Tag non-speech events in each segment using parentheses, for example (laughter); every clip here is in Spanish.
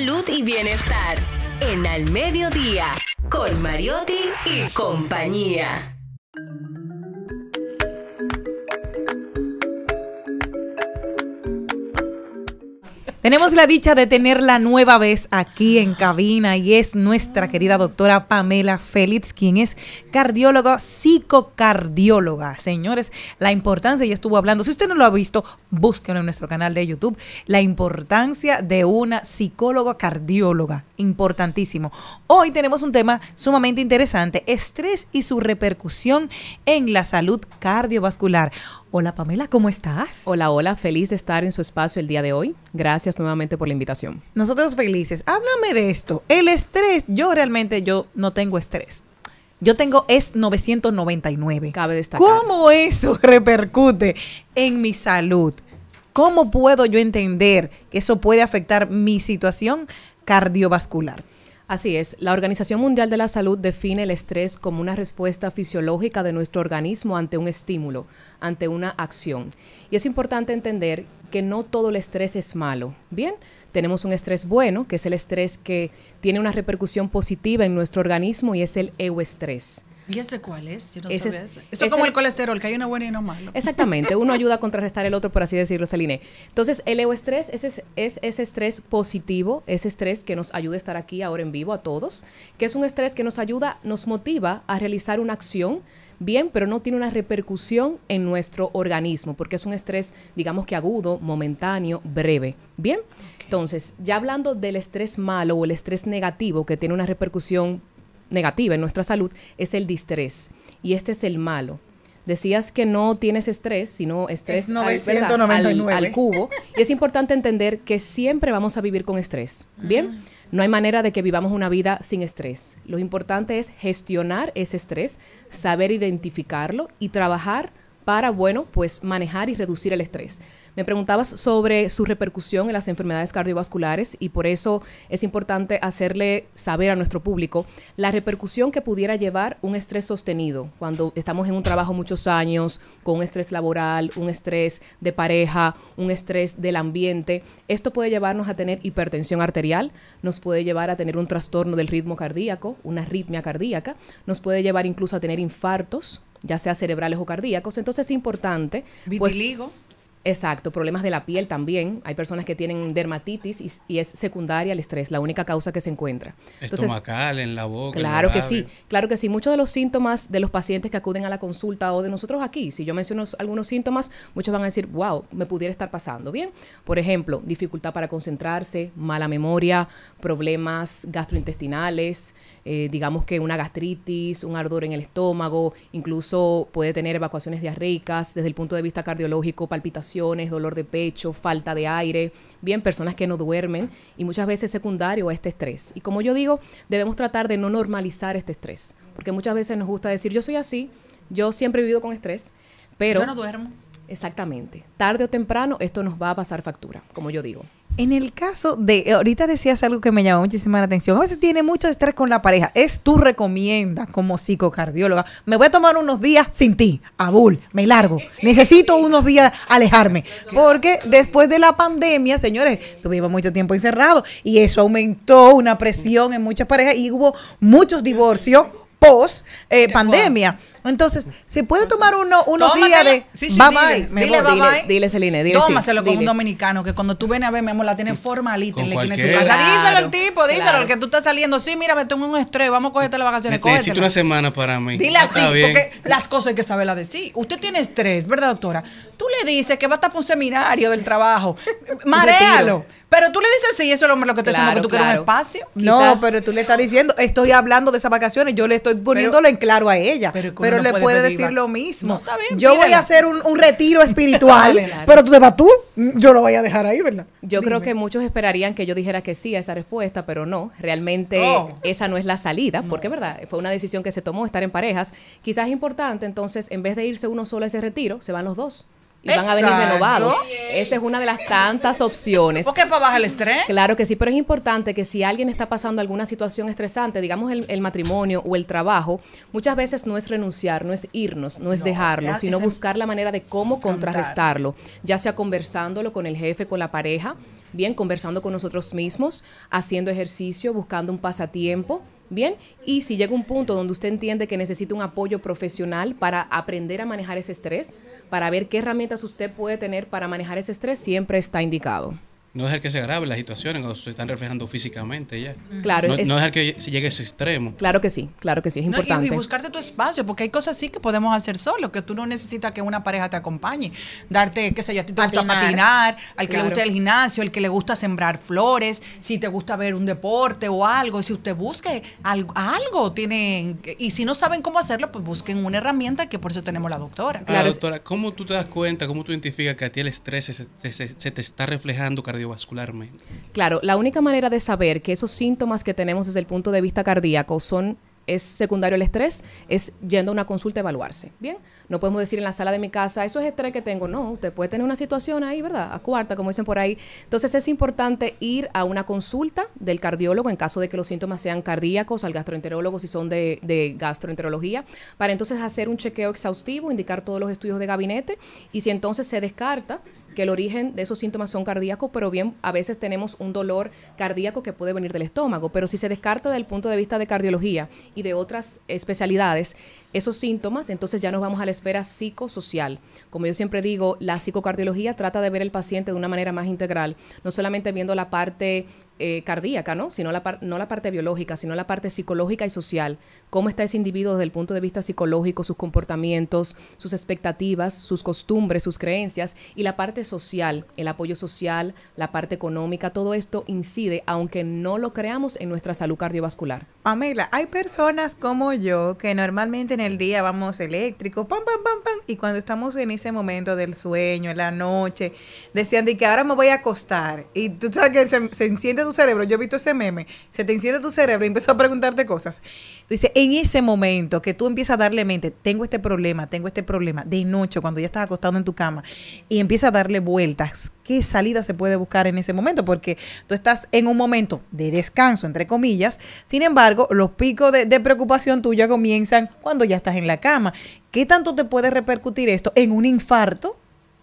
salud y bienestar en Al Mediodía con Mariotti y compañía. Tenemos la dicha de tenerla nueva vez aquí en cabina y es nuestra querida doctora Pamela Félix, quien es cardióloga, psicocardióloga. Señores, la importancia, ya estuvo hablando, si usted no lo ha visto, búsquenlo en nuestro canal de YouTube, la importancia de una psicóloga cardióloga, importantísimo. Hoy tenemos un tema sumamente interesante, estrés y su repercusión en la salud cardiovascular. Hola Pamela, ¿cómo estás? Hola, hola, feliz de estar en su espacio el día de hoy. Gracias nuevamente por la invitación. Nosotros felices. Háblame de esto. El estrés, yo realmente yo no tengo estrés. Yo tengo es 999. Cabe destacar. ¿Cómo eso (laughs) repercute en mi salud? ¿Cómo puedo yo entender que eso puede afectar mi situación cardiovascular? Así es, la Organización Mundial de la Salud define el estrés como una respuesta fisiológica de nuestro organismo ante un estímulo, ante una acción. Y es importante entender que no todo el estrés es malo. Bien, tenemos un estrés bueno, que es el estrés que tiene una repercusión positiva en nuestro organismo y es el euestrés. ¿Y ese cuál es? Yo no sé. Eso es como el, colesterol, que hay una bueno y uno malo. Exactamente, uno ayuda a (laughs) contrarrestar el otro, por así decirlo, Saline. Entonces, el estrés es, es ese estrés positivo, ese estrés que nos ayuda a estar aquí ahora en vivo a todos, que es un estrés que nos ayuda, nos motiva a realizar una acción bien, pero no tiene una repercusión en nuestro organismo, porque es un estrés, digamos que agudo, momentáneo, breve. Bien, entonces, ya hablando del estrés malo o el estrés negativo, que tiene una repercusión negativa en nuestra salud es el distrés. Y este es el malo. Decías que no tienes estrés, sino estrés es 999. Al, al, cubo. (laughs) Y es importante entender que siempre vamos a vivir con estrés. ¿Bien? Ah. No hay manera de que vivamos una vida sin estrés. Lo importante es gestionar ese estrés, saber identificarlo y trabajar para, bueno, pues manejar y reducir el estrés. Me preguntabas sobre su repercusión en las enfermedades cardiovasculares y por eso es importante hacerle saber a nuestro público la repercusión que pudiera llevar un estrés sostenido cuando estamos en un trabajo muchos años, con un estrés laboral, un estrés de pareja, un estrés del ambiente. Esto puede llevarnos a tener hipertensión arterial, nos puede llevar a tener un trastorno del ritmo cardíaco, una arritmia cardíaca, nos puede llevar incluso a tener infartos, ya sea cerebrales o cardíacos. Entonces es importante. Pues, Exacto, problemas de la piel también. Hay personas que tienen dermatitis y, es secundaria al estrés, la única causa que se encuentra. Estomacal, en la boca. Claro que sí, claro que sí. Muchos de los síntomas de los pacientes que acuden a la consulta o de nosotros aquí, si yo menciono algunos síntomas, muchos van a decir, wow, me pudiera estar pasando. Bien, por ejemplo, dificultad para concentrarse, mala memoria, problemas gastrointestinales, eh, digamos que una gastritis, un ardor en el estómago, incluso puede tener evacuaciones diarreicas desde el punto de vista cardiológico, palpitaciones dolor de pecho, falta de aire, bien, personas que no duermen y muchas veces secundario a este estrés. Y como yo digo, debemos tratar de no normalizar este estrés, porque muchas veces nos gusta decir, yo soy así, yo siempre he vivido con estrés, pero... Yo no duermo. Exactamente. Tarde o temprano esto nos va a pasar factura, como yo digo. En el caso de, eh, ahorita decías algo que me llamó muchísima la atención, a veces tiene mucho estrés con la pareja, es tu recomienda como psicocardióloga, me voy a tomar unos días sin ti, abul, me largo, necesito unos días alejarme, porque después de la pandemia, señores, tuvimos mucho tiempo encerrado y eso aumentó una presión en muchas parejas y hubo muchos divorcios post eh, pandemia. Entonces, ¿se puede tomar uno, unos días de sí, bye dile, bye? Dile, bye, dile, dile, Celine, dile. Tómaselo con un dominicano, que cuando tú vienes a ver, mi amor, la tienes formalita. Le tiene díselo al tipo, díselo, al que tú estás saliendo. Sí, mira, me tengo un estrés, vamos a cogerte las vacaciones. Necesito una semana para mí. Dile ah, así, porque las cosas hay que saberlas decir. Usted tiene estrés, ¿verdad, doctora? Tú le dices que va a estar por un seminario del trabajo. (laughs) Maréalo. Pero tú le dices sí, eso es lo, que estoy diciendo, que tú quieres un espacio. No, pero tú le estás diciendo, estoy hablando de esas vacaciones, yo le estoy poniéndolo en claro a ella. Pero, pero le puede decir lo mismo. yo voy a hacer un, retiro espiritual, (laughs) pero tú te vas tú, yo lo voy a dejar ahí, ¿verdad? Yo creo que muchos esperarían que yo dijera que sí a esa respuesta, pero no, realmente esa no es la salida, porque verdad, fue una decisión que se tomó estar en parejas. Quizás es importante, entonces, en vez de irse uno solo a ese retiro, se van los dos y van a venir renovados. Esa es una de las tantas opciones. ¿Por qué para bajar el estrés? Claro que sí, pero es importante que si alguien está pasando alguna situación estresante, digamos el, matrimonio o el trabajo, muchas veces no es renunciar, no es irnos, no es dejarlo, sino buscar la manera de cómo contrarrestarlo, ya sea conversándolo con el jefe, con la pareja, bien, conversando con nosotros mismos, haciendo ejercicio, buscando un pasatiempo Bien, y si llega un punto donde usted entiende que necesita un apoyo profesional para aprender a manejar ese estrés, para ver qué herramientas usted puede tener para manejar ese estrés, siempre está indicado no dejar que se agrave las situaciones cuando se están reflejando físicamente ya. Claro, no, es, dejar que se llegue a ese extremo. Claro que sí, claro que sí, es importante. y, buscarte tu espacio, porque hay cosas así que podemos hacer solo, que tú no necesitas que una pareja te acompañe. Darte, qué sé yo, a ti te gusta patinar, al que le gusta el gimnasio, al que le gusta sembrar flores, si te gusta ver un deporte o algo, si usted busque algo, algo tienen, y si no saben cómo hacerlo, pues busquen una herramienta que por eso tenemos la doctora. Claro, la ah, doctora, ¿cómo tú te das cuenta, cómo tú identificas que a ti el estrés se, te está reflejando cardíacamente? cardiovascularmente. Claro, la única manera de saber que esos síntomas que tenemos desde el punto de vista cardíaco son es secundario al estrés, es yendo a una consulta a evaluarse. Bien, no podemos decir en la sala de mi casa, eso es estrés que tengo. No, usted puede tener una situación ahí, ¿verdad? A cuarta, como dicen por ahí. Entonces es importante ir a una consulta del cardiólogo en caso de que los síntomas sean cardíacos, al gastroenterólogo si son de, de gastroenterología, para entonces hacer un chequeo exhaustivo, indicar todos los estudios de gabinete y si entonces se descarta que el origen de esos síntomas son cardíacos, pero bien a veces tenemos un dolor cardíaco que puede venir del estómago, pero si se descarta del punto de vista de cardiología y de otras especialidades, esos síntomas, entonces ya nos vamos a la esfera psicosocial. Como yo siempre digo, la psicocardiología trata de ver el paciente de una manera más integral, no solamente viendo la parte eh, cardíaca, ¿no? Sino la no la parte biológica, sino la parte psicológica y social. Cómo está ese individuo desde el punto de vista psicológico, sus comportamientos, sus expectativas, sus costumbres, sus creencias y la parte social, el apoyo social, la parte económica, todo esto incide, aunque no lo creamos, en nuestra salud cardiovascular. Pamela, ah, hay personas como yo que normalmente en el día vamos eléctricos, pam, pam, pam, pam, y cuando estamos en ese momento del sueño, en la noche, decían de que ahora me voy a acostar, y tú sabes que se, enciende tu cerebro, yo he visto ese meme, se te enciende tu cerebro y empezó a preguntarte cosas. Dice, en ese momento que tú empiezas a darle mente, tengo este problema, tengo este problema, de noche, cuando ya estás acostado en tu cama, y empiezas a darle vueltas, qué salida se puede buscar en ese momento, porque tú estás en un momento de descanso, entre comillas, sin embargo, los picos de, preocupación tuya comienzan cuando ya estás en la cama. ¿Qué tanto te puede repercutir esto en un infarto?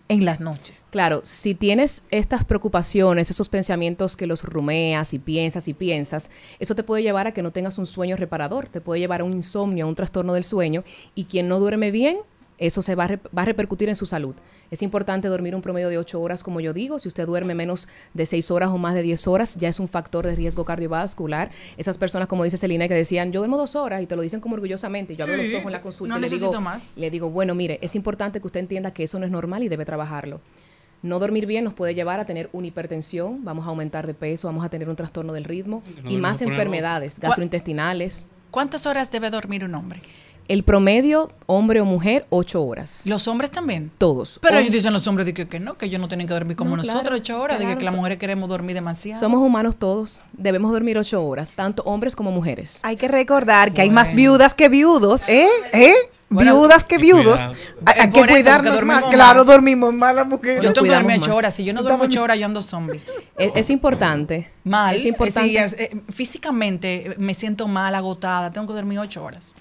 en las noches. Claro, si tienes estas preocupaciones, esos pensamientos que los rumeas y piensas y piensas, eso te puede llevar a que no tengas un sueño reparador, te puede llevar a un insomnio, a un trastorno del sueño y quien no duerme bien eso se va a, repercutir en su salud. Es importante dormir un promedio de 8 horas, como yo digo. Si usted duerme menos de 6 horas o más de 10 horas, ya es un factor de riesgo cardiovascular. Esas personas, como dice Celina, que decían, yo duermo 2 horas y te lo dicen como orgullosamente. Yo abro los ojos en la consulta no y le digo, más. le digo, bueno, mire, es importante que usted entienda que eso no es normal y debe trabajarlo. No dormir bien nos puede llevar a tener una hipertensión, vamos a aumentar de peso, vamos a tener un trastorno del ritmo y más enfermedades gastrointestinales. ¿Cuántas horas debe dormir un hombre? El promedio, hombre o mujer, ocho horas. ¿Los hombres también? Todos. Pero ellos dicen los hombres que, no, que ellos no tienen que dormir como nosotros ocho horas, de que, las mujeres queremos dormir demasiado. Somos humanos todos, debemos dormir ocho horas, tanto hombres como mujeres. Hay que recordar que hay más viudas que viudos, ¿eh? ¿Eh? viudas que viudos. Hay, que cuidarnos más. Claro, dormimos más las mujeres. Yo tengo que dormir ocho horas. Si yo no duermo ocho horas, yo ando zombie. (laughs) Es, importante. Mal. Es importante. Eh, físicamente me siento mal, agotada. Tengo que dormir ocho horas.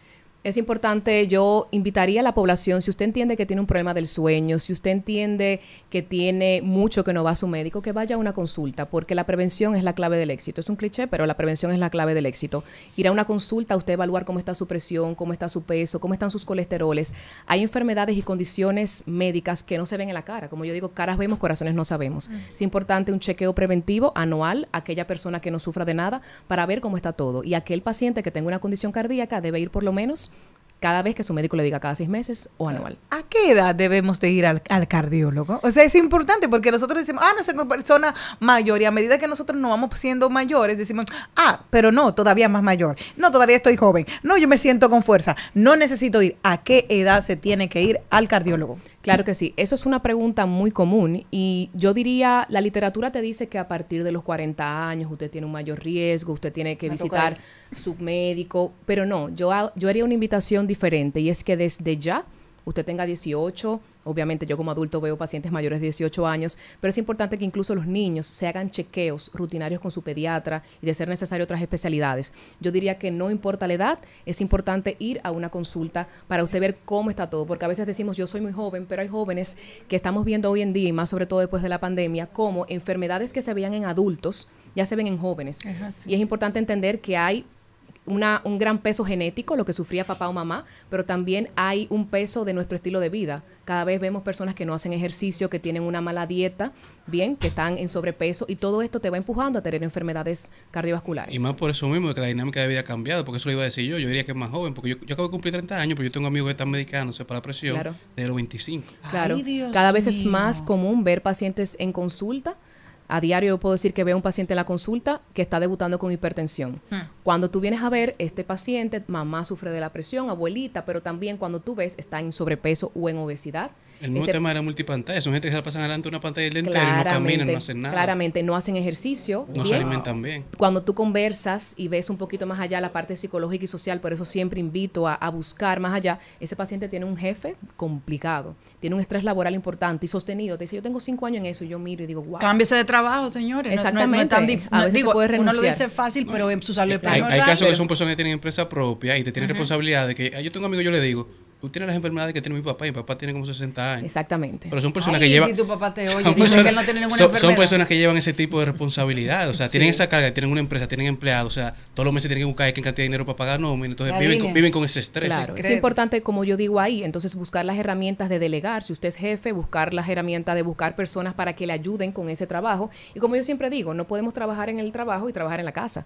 Es importante, yo invitaría a la población, si usted entiende que tiene un problema del sueño, si usted entiende que tiene mucho que no va a su médico, que vaya a una consulta, porque la prevención es la clave del éxito. Es un cliché, pero la prevención es la clave del éxito. Ir a una consulta, usted evaluar cómo está su presión, cómo está su peso, cómo están sus colesteroles. Hay enfermedades y condiciones médicas que no se ven en la cara. Como yo digo, caras vemos, corazones no sabemos. Es importante un chequeo preventivo anual a aquella persona que no sufra de nada para ver cómo está todo. Y aquel paciente que tenga una condición cardíaca debe ir por lo menos cada vez que su médico le diga cada seis meses o anual. ¿A qué edad debemos de ir al, cardiólogo? O sea, es importante porque nosotros decimos, ah, no sé, persona mayor. Y a medida que nosotros nos vamos siendo mayores, decimos, ah, pero no, todavía más mayor. No, todavía estoy joven. No, yo me siento con fuerza. No necesito ir. ¿A qué edad se tiene que ir al cardiólogo? Claro que sí, eso es una pregunta muy común y yo diría, la literatura te dice que a partir de los 40 años usted tiene un mayor riesgo, usted tiene que visitar su médico, pero no, yo, yo haría una invitación diferente y es que desde ya usted tenga 18, obviamente yo como adulto veo pacientes mayores de 18 años, pero es importante que incluso los niños se hagan chequeos rutinarios con su pediatra y de ser necesario otras especialidades. Yo diría que no importa la edad, es importante ir a una consulta para usted ver cómo está todo, porque a veces decimos yo soy muy joven, pero hay jóvenes que estamos viendo hoy en día, y más sobre todo después de la pandemia, como enfermedades que se veían en adultos ya se ven en jóvenes. Y es importante entender que hay un gran peso genético, lo que sufría papá o mamá, pero también hay un peso de nuestro estilo de vida. Cada vez vemos personas que no hacen ejercicio, que tienen una mala dieta, bien, que están en sobrepeso y todo esto te va empujando a tener enfermedades cardiovasculares. Y más por eso mismo, que la dinámica de vida ha cambiado, porque eso lo iba a decir yo, yo diría que es más joven, porque yo, acabo de cumplir 30 años, pero yo tengo amigos que están medicados para la presión de los 25. Claro, cada vez es más común ver pacientes en consulta a diario puedo decir que veo un paciente en la consulta que está debutando con hipertensión. Hmm. Cuando tú vienes a ver, este paciente, mamá sufre de la presión, abuelita, pero también cuando tú ves está en sobrepeso o en obesidad el nuevo este tema era multipantalla, son gente que se la pasan adelante una pantalla del entero y no caminan, no hacen nada. Claramente, no hacen ejercicio. No se alimentan bien. Cuando tú conversas y ves un poquito más allá la parte psicológica y social, por eso siempre invito a, buscar más allá, ese paciente tiene un jefe complicado, tiene un estrés laboral importante y sostenido. Te dice, yo tengo cinco años en eso y yo miro y digo, wow. Cámbiese de trabajo, señores. Exactamente. No, Uno lo dice fácil, pero su salud Hay, hay casos que son personas que tienen empresa propia y te tienen responsabilidad de que, yo tengo un amigo yo le digo, tú tienes las enfermedades que tiene mi papá y mi papá tiene como 60 años. Exactamente. Pero son personas que llevan. Si tu papá te oye, son, que él no tiene ninguna enfermedad. son, personas que llevan ese tipo de responsabilidad. O sea, tienen esa carga, tienen una empresa, tienen empleados. O sea, todos los meses tienen que buscar qué cantidad de dinero para pagar. No, entonces viven con, ese estrés. Claro, es importante, como yo digo ahí, entonces buscar las herramientas de delegar. Si usted es jefe, buscar las herramientas de buscar personas para que le ayuden con ese trabajo. Y como yo siempre digo, no podemos trabajar en el trabajo y trabajar en la casa.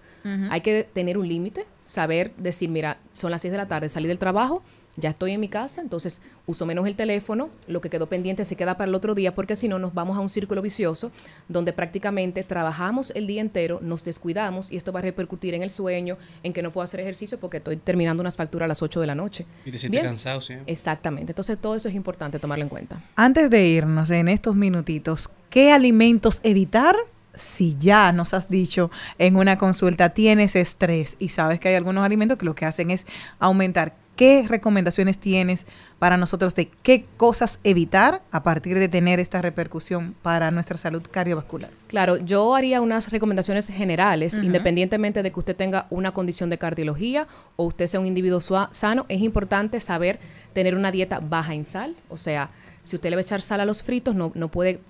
Hay que tener un límite, saber decir, mira, son las 6 de la tarde, salí del trabajo, ya estoy en mi casa, entonces uso menos el teléfono, lo que quedó pendiente se queda para el otro día, porque si no nos vamos a un círculo vicioso donde prácticamente trabajamos el día entero, nos descuidamos y esto va a repercutir en el sueño, en que no puedo hacer ejercicio porque estoy terminando unas facturas a las 8 de la noche. Y te sientes cansado sí Exactamente, entonces todo eso es importante tomarlo en cuenta. Antes de irnos en estos minutitos, ¿qué alimentos evitar? si ya nos has dicho en una consulta tienes estrés y sabes que hay algunos alimentos que lo que hacen es aumentar, ¿qué recomendaciones tienes para nosotros de qué cosas evitar a partir de tener esta repercusión para nuestra salud cardiovascular? Claro, yo haría unas recomendaciones generales, independientemente de que usted tenga una condición de cardiología o usted sea un individuo sano, es importante saber tener una dieta baja en sal, o sea, si usted le va a echar sal a los fritos, no, no puede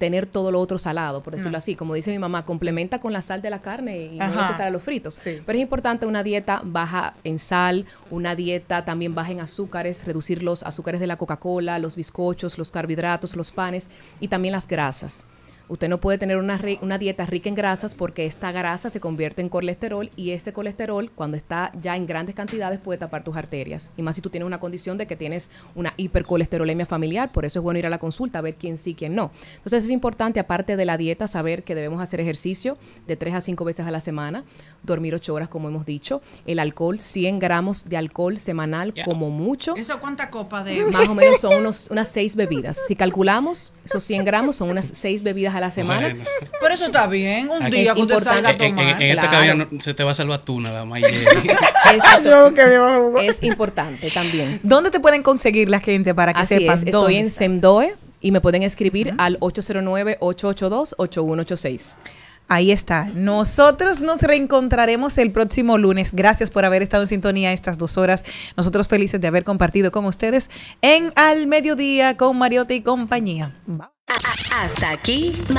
tener todo lo otro salado, por decirlo así. Como dice mi mamá, complementa con la sal de la carne y no a los fritos. Pero es importante una dieta baja en sal, una dieta también baja en azúcares, reducir los azúcares de la Coca-Cola, los bizcochos, los carbohidratos, los panes y también las grasas. Usted no puede tener una, una, dieta rica en grasas porque esta grasa se convierte en colesterol y ese colesterol, cuando está ya en grandes cantidades, puede tapar tus arterias. Y más si tú tienes una condición de que tienes una hipercolesterolemia familiar, por eso es bueno ir a la consulta a ver quién sí, quién no. Entonces es importante, aparte de la dieta, saber que debemos hacer ejercicio de tres a cinco veces a la semana, dormir 8 horas, como hemos dicho, el alcohol, 100 gramos de alcohol semanal como mucho. ¿Eso cuánta copa de...? Más o menos son unas seis bebidas. Si calculamos, esos 100 gramos son unas 6 bebidas la semana. Pero eso está bien, un día salga En, esta se te va a salvar tú nada más. (laughs) es importante también. ¿Dónde te pueden conseguir la gente para que sepas? estoy en Semdoe y me pueden escribir al 809-882-8186. Ahí está. Nosotros nos reencontraremos el próximo lunes. Gracias por haber estado en sintonía estas dos horas. Nosotros felices de haber compartido con ustedes en Al Mediodía con Mariota y compañía. Ah, ah, ah. Hasta aquí,